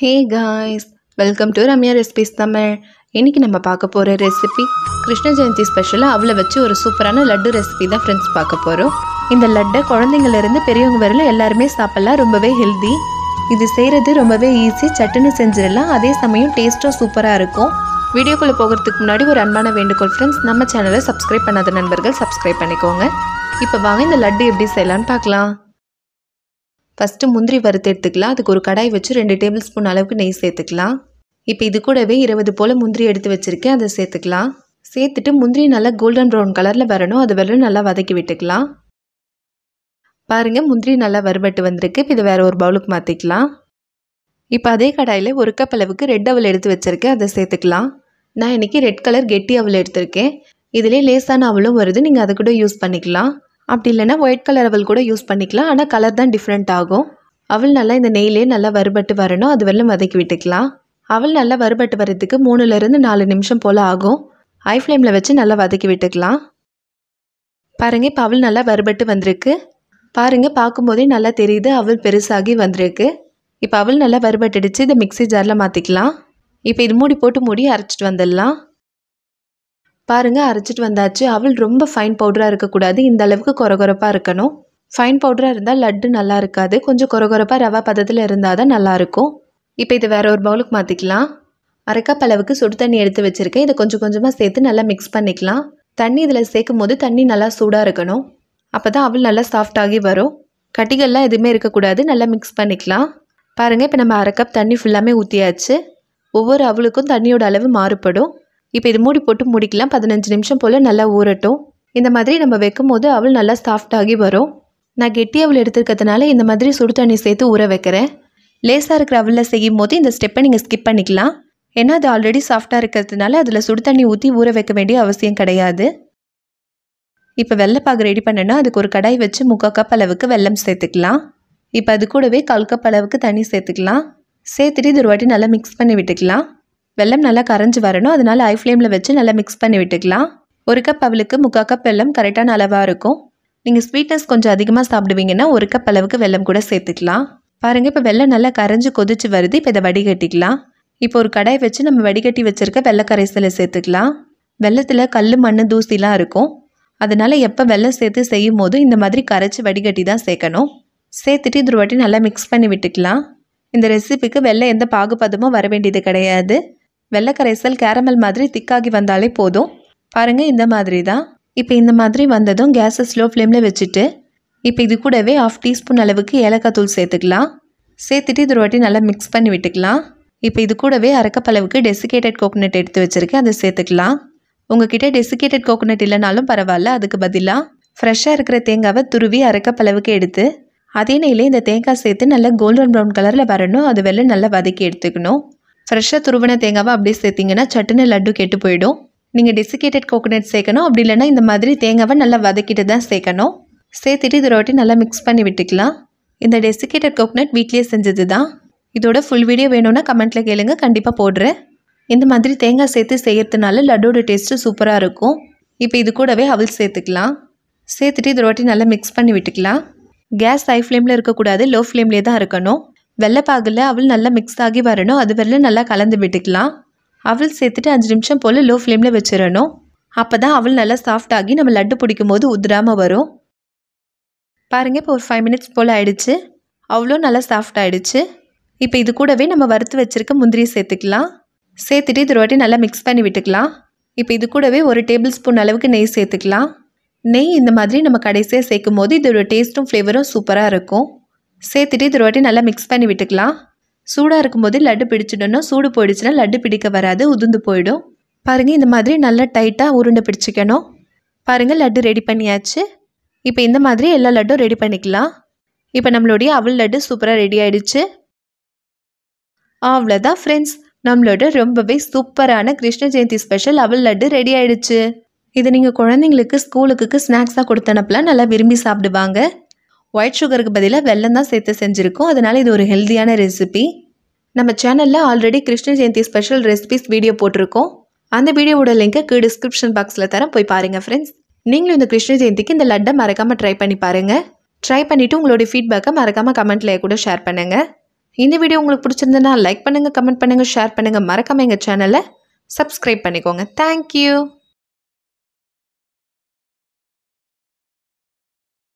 hey guys welcome to Ramya recipes Tamil இன்றைக்கி நம்ம பார்க்க போகிற ரெசிபி கிருஷ்ண ஜெயந்தி ஸ்பெஷலாக அவளை வச்சு ஒரு சூப்பரான லட்டு ரெசிபி தான் ஃப்ரெண்ட்ஸ் பார்க்க போகிறோம் இந்த லட்டை குழந்தைங்கள்லேருந்து பெரியவங்க வரல எல்லாருமே சாப்பிட்லாம் ரொம்பவே ஹெல்தி இது செய்கிறது ரொம்பவே ஈஸி சட்டுன்னு செஞ்சிடலாம் அதே சமயம் டேஸ்ட்டும் சூப்பராக இருக்கும் வீடியோக்குள்ளே போகிறதுக்கு முன்னாடி ஒரு அன்பான வேண்டுகோள் ஃப்ரெண்ட்ஸ் நம்ம சேனலை சப்ஸ்கிரைப் பண்ணாத நண்பர்கள் சப்ஸ்கிரைப் பண்ணிக்கோங்க இப்போ வாங்க இந்த லட்டு எப்படி செய்யலான்னு பார்க்கலாம் ஃபஸ்ட்டு முந்திரி வறுத்து எடுத்துக்கலாம் அதுக்கு ஒரு கடாய் வச்சு ரெண்டு டேபிள் ஸ்பூன் அளவுக்கு நெய் சேர்த்துக்கலாம் இப்போ இது கூடவே இருபது போல் முந்திரி எடுத்து வச்சுருக்கேன் அதை சேர்த்துக்கலாம் சேர்த்துட்டு முந்திரி நல்லா கோல்டன் ப்ரௌன் கலரில் வரணும் அது வரலும் நல்லா வதக்கி விட்டுக்கலாம் பாருங்கள் முந்திரி நல்லா வறுபட்டு வந்திருக்கு இப்போ இதை வேறு ஒரு பவுலுக்கு மாற்றிக்கலாம் இப்போ அதே கடாயில் ஒரு கப் அளவுக்கு ரெட் அவல் எடுத்து வச்சுருக்கேன் அதை சேர்த்துக்கலாம் நான் இன்றைக்கி ரெட் கலர் கெட்டி அவல் எடுத்திருக்கேன் இதிலே லேசான அவளும் வருது நீங்கள் அதை கூட யூஸ் பண்ணிக்கலாம் அப்படி இல்லைன்னா ஒயிட் கலர் அவள் கூட யூஸ் பண்ணிக்கலாம் ஆனால் கலர் தான் டிஃப்ரெண்ட் ஆகும் அவள் நல்லா இந்த நெய்லே நல்லா வறுபட்டு வரணும் அது வரலும் வதக்கி விட்டுக்கலாம் அவள் நல்லா வறுபட்டு வரதுக்கு மூணுலேருந்து நாலு நிமிஷம் போல் ஆகும் ஐ ஃப்ளேமில் வச்சு நல்லா வதக்கி விட்டுக்கலாம் பாருங்கள் இப்போ அவள் நல்லா வறுபட்டு வந்திருக்கு பாருங்கள் பார்க்கும்போதே நல்லா தெரியுது அவள் பெருசாகி வந்திருக்கு இப்போ அவள் நல்லா வருபட்டுடுச்சு இதை மிக்சி ஜாரில் மாற்றிக்கலாம் இப்போ இது மூடி போட்டு மூடி அரைச்சிட்டு வந்துடலாம் பாருங்கள் அரைச்சிட்டு வந்தாச்சு அவள் ரொம்ப ஃபைன் பவுடராக இருக்கக்கூடாது இந்த அளவுக்கு கொரகொரப்பாக இருக்கணும் ஃபைன் பவுடராக இருந்தால் லட்டு நல்லா இருக்காது கொஞ்சம் கொரகொரப்பாக ரவா பதத்தில் இருந்தால் தான் நல்லாயிருக்கும் இப்போ இது வேற ஒரு பவுலுக்கு மாற்றிக்கலாம் அரைக்கப் அளவுக்கு சுடு தண்ணி எடுத்து வச்சுருக்கேன் இதை கொஞ்சம் கொஞ்சமாக சேர்த்து நல்லா மிக்ஸ் பண்ணிக்கலாம் தண்ணி இதில் சேர்க்கும் போது தண்ணி நல்லா சூடாக இருக்கணும் அப்போ தான் அவள் நல்லா சாஃப்டாகி வரும் கட்டிகள்லாம் எதுவுமே இருக்கக்கூடாது நல்லா மிக்ஸ் பண்ணிக்கலாம் பாருங்கள் இப்போ நம்ம அரைக்கப் தண்ணி ஃபுல்லாமே ஊற்றியாச்சு ஒவ்வொரு அவளுக்கும் தண்ணியோட அளவு மாறுபடும் இப்போ இது மூடி போட்டு முடிக்கலாம் பதினஞ்சு நிமிஷம் போல் நல்லா ஊறட்டும் இந்த மாதிரி நம்ம வைக்கும் போது அவள் நல்லா சாஃப்டாகி வரும் நான் கெட்டி அவள் எடுத்துருக்கிறதுனால இந்த மாதிரி சுடு தண்ணி சேர்த்து ஊற வைக்கிறேன் லேசாக இருக்கிற அவளில் செய்யும் போது இந்த ஸ்டெப்பை நீங்கள் ஸ்கிப் பண்ணிக்கலாம் ஏன்னா அது ஆல்ரெடி சாஃப்டாக இருக்கிறதுனால அதில் சுடு தண்ணி ஊற்றி ஊற வைக்க வேண்டிய அவசியம் கிடையாது இப்போ வெள்ளைப்பாகு ரெடி பண்ணனா அதுக்கு ஒரு கடாய் வச்சு முக்கால் கப் அளவுக்கு வெல்லம் சேர்த்துக்கலாம் இப்போ அது கூடவே கால் கப் அளவுக்கு தண்ணி சேர்த்துக்கலாம் சேர்த்துட்டு இது ஒரு வாட்டி நல்லா மிக்ஸ் பண்ணி விட்டுக்கலாம் வெள்ளம் நல்லா கரைஞ்சி வரணும் அதனால் ஐ ஃப்ளேமில் வச்சு நல்லா மிக்ஸ் பண்ணி விட்டுக்கலாம் ஒரு கப் அவளுக்கு முக்கால் கப் வெள்ளம் கரெக்டான அளவாக இருக்கும் நீங்கள் ஸ்வீட்னஸ் கொஞ்சம் அதிகமாக சாப்பிடுவீங்கன்னா ஒரு கப் அளவுக்கு வெள்ளம் கூட சேர்த்துக்கலாம் பாருங்கள் இப்போ வெள்ளம் நல்லா கரைஞ்சி கொதிச்சு வருது இப்போ இதை வடிகட்டிக்கலாம் இப்போ ஒரு கடாய் வச்சு நம்ம வடிகட்டி வச்சுருக்க வெள்ளை கரைசலை சேர்த்துக்கலாம் வெள்ளத்தில் கல் மண் தூசிலாம் இருக்கும் அதனால் எப்போ வெள்ளம் சேர்த்து செய்யும் போது இந்த மாதிரி கரைச்சி வடிகட்டி தான் சேர்க்கணும் சேர்த்துட்டு இது ஒரு வாட்டி நல்லா மிக்ஸ் பண்ணி விட்டுக்கலாம் இந்த ரெசிபிக்கு வெள்ளை எந்த பாகுபதமும் வர வேண்டியது கிடையாது வெள்ளக்கரைசல் கேரமல் மாதிரி திக்காகி வந்தாலே போதும் பாருங்கள் இந்த மாதிரி தான் இப்போ இந்த மாதிரி வந்ததும் கேஸை ஸ்லோ ஃப்ளேமில் வச்சுட்டு இப்போ இது கூடவே ஆஃப் டீஸ்பூன் அளவுக்கு ஏலக்காய் தூள் சேர்த்துக்கலாம் சேர்த்துட்டு இது ஒரு வாட்டி நல்லா மிக்ஸ் பண்ணி விட்டுக்கலாம் இப்போ இது கூடவே அரைக்கப்பளவுக்கு டெசிகேட்டட் கோகோனட் எடுத்து வச்சுருக்கேன் அதை சேர்த்துக்கலாம் உங்ககிட்ட டெசிகேட்டட் கோகோனட் இல்லைனாலும் பரவாயில்ல அதுக்கு பதிலாக ஃப்ரெஷ்ஷாக இருக்கிற தேங்காவை துருவி அரைக்கப்பளவுக்கு எடுத்து அதே நிலையில் இந்த தேங்காய் சேர்த்து நல்லா கோல்டன் ப்ரௌன் கலரில் வரணும் அது வெளில நல்லா வதக்கி எடுத்துக்கணும் ஃப்ரெஷ்ஷாக துருவன தேங்காவை அப்படியே சேர்த்திங்கன்னா சட்டுனு லட்டு கெட்டு போயிடும் நீங்கள் டெசிகேட்டட் கோகோனட் சேர்க்கணும் அப்படி இல்லைன்னா இந்த மாதிரி தேங்காவை நல்லா வதக்கிட்டு தான் சேர்க்கணும் சேர்த்துட்டு இதோட வாட்டி நல்லா மிக்ஸ் பண்ணி விட்டுக்கலாம் இந்த டெசிகேட்டட் கோகோனட் வீட்லேயே செஞ்சது தான் இதோட ஃபுல் வீடியோ வேணும்னா கமெண்ட்டில் கேளுங்க கண்டிப்பாக போடுறேன் இந்த மாதிரி தேங்காய் சேர்த்து செய்கிறதுனால லட்டோட டேஸ்ட்டு சூப்பராக இருக்கும் இப்போ இது கூடவே அவள் சேர்த்துக்கலாம் சேர்த்துட்டு இதோட வாட்டி நல்லா மிக்ஸ் பண்ணி விட்டுக்கலாம் கேஸ் ஹை ஃப்ளேமில் இருக்கக்கூடாது லோ ஃப்ளேம்லேயே தான் இருக்கணும் வெள்ளைப்பாகில் அவள் நல்லா மிக்ஸ் ஆகி வரணும் அது வரலும் நல்லா கலந்து விட்டுக்கலாம் அவள் சேர்த்துட்டு அஞ்சு நிமிஷம் போல் லோ ஃப்ளேமில் வச்சிடணும் அப்போ தான் அவள் நல்லா சாஃப்ட் ஆகி நம்ம லட்டு பிடிக்கும் போது உதிராமல் வரும் பாருங்கள் இப்போ ஒரு ஃபைவ் மினிட்ஸ் போல் ஆயிடுச்சு அவ்வளோ நல்லா சாஃப்ட் ஆகிடுச்சு இப்போ இது கூடவே நம்ம வறுத்து வச்சுருக்க முந்திரி சேர்த்துக்கலாம் சேர்த்துட்டு இது வாட்டி நல்லா மிக்ஸ் பண்ணி விட்டுக்கலாம் இப்போ இது கூடவே ஒரு டேபிள் ஸ்பூன் அளவுக்கு நெய் சேர்த்துக்கலாம் நெய் இந்த மாதிரி நம்ம கடைசியாக சேர்க்கும் போது இதோட டேஸ்ட்டும் ஃப்ளேவரும் சூப்பராக இருக்கும் சேர்த்துட்டு இது வாட்டி நல்லா மிக்ஸ் பண்ணி விட்டுக்கலாம் சூடாக இருக்கும்போது லட்டு பிடிச்சிடணும் சூடு போயிடுச்சுன்னா லட்டு பிடிக்க வராது உதுந்து போயிடும் பாருங்கள் இந்த மாதிரி நல்லா டைட்டாக உருண்டை பிடிச்சிக்கணும் பாருங்கள் லட்டு ரெடி பண்ணியாச்சு இப்போ இந்த மாதிரி எல்லா லட்டும் ரெடி பண்ணிக்கலாம் இப்போ நம்மளுடைய அவள் லட்டு சூப்பராக ரெடி ஆயிடுச்சு அவ்வளோதான் ஃப்ரெண்ட்ஸ் நம்மளோட ரொம்பவே சூப்பரான கிருஷ்ண ஜெயந்தி ஸ்பெஷல் அவள் லட்டு ரெடி ஆயிடுச்சு இது நீங்கள் குழந்தைங்களுக்கு ஸ்கூலுக்கு ஸ்நாக்ஸாக கொடுத்தனப்பெல்லாம் அனுப்பலாம் நல்லா விரும்பி சாப்பிடுவாங்க ஒயிட் சுகருக்கு பதிலாக வெள்ளம் தான் சேர்த்து செஞ்சுருக்கோம் அதனால் இது ஒரு ஹெல்த்தியான ரெசிபி நம்ம சேனலில் already Krishna Jayanthi special recipes video போட்டிருக்கோம் அந்த வீடியோவோட லிங்க்கை கீழ் டிஸ்கிரிப்ஷன் பாக்ஸில் தரேன் போய் பாருங்கள் ஃப்ரெண்ட்ஸ் நீங்களும் இந்த கிருஷ்ண ஜெயந்திக்கு இந்த லட்டை மறக்காமல் ட்ரை பண்ணி பாருங்கள் ட்ரை பண்ணிவிட்டு உங்களுடைய ஃபீட்பேக்கை மறக்காமல் கமெண்ட்லேயே கூட ஷேர் பண்ணுங்கள் இந்த வீடியோ உங்களுக்கு பிடிச்சிருந்ததுன்னா லைக் பண்ணுங்கள் கமெண்ட் பண்ணுங்கள் ஷேர் பண்ணுங்கள் மறக்காமல் எங்கள் சேனலை சப்ஸ்கிரைப் பண்ணிக்கோங்க தேங்க்யூ